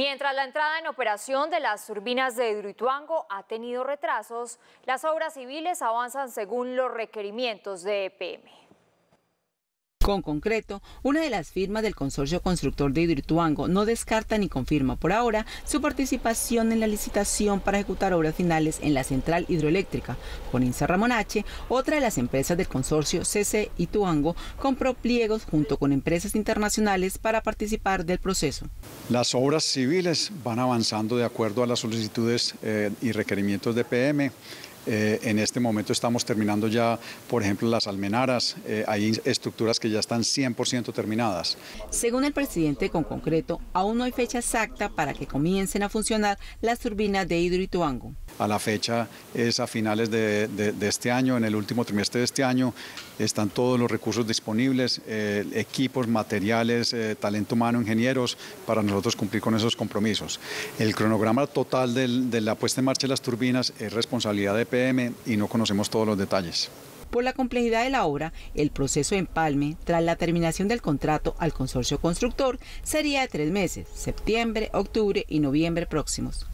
Mientras la entrada en operación de las turbinas de Hidroituango ha tenido retrasos, las obras civiles avanzan según los requerimientos de EPM. Con concreto, una de las firmas del consorcio constructor de Hidroituango no descarta ni confirma por ahora su participación en la licitación para ejecutar obras finales en la central hidroeléctrica. Con Insa Ramonache, otra de las empresas del consorcio CC Ituango, compró pliegos junto con empresas internacionales para participar del proceso. Las obras civiles van avanzando de acuerdo a las solicitudes eh, y requerimientos de PM. Eh, en este momento estamos terminando ya, por ejemplo, las almenaras. Eh, hay estructuras que ya están 100% terminadas. Según el presidente, con concreto, aún no hay fecha exacta para que comiencen a funcionar las turbinas de Hidroituango. A la fecha es a finales de, este año, en el último trimestre de este año, están todos los recursos disponibles, eh, equipos, materiales, talento humano, ingenieros, para nosotros cumplir con esos compromisos. El cronograma total de la puesta en marcha de las turbinas es responsabilidad de y no conocemos todos los detalles. Por la complejidad de la obra, el proceso de empalme tras la terminación del contrato al consorcio constructor sería de tres meses, septiembre, octubre y noviembre próximos.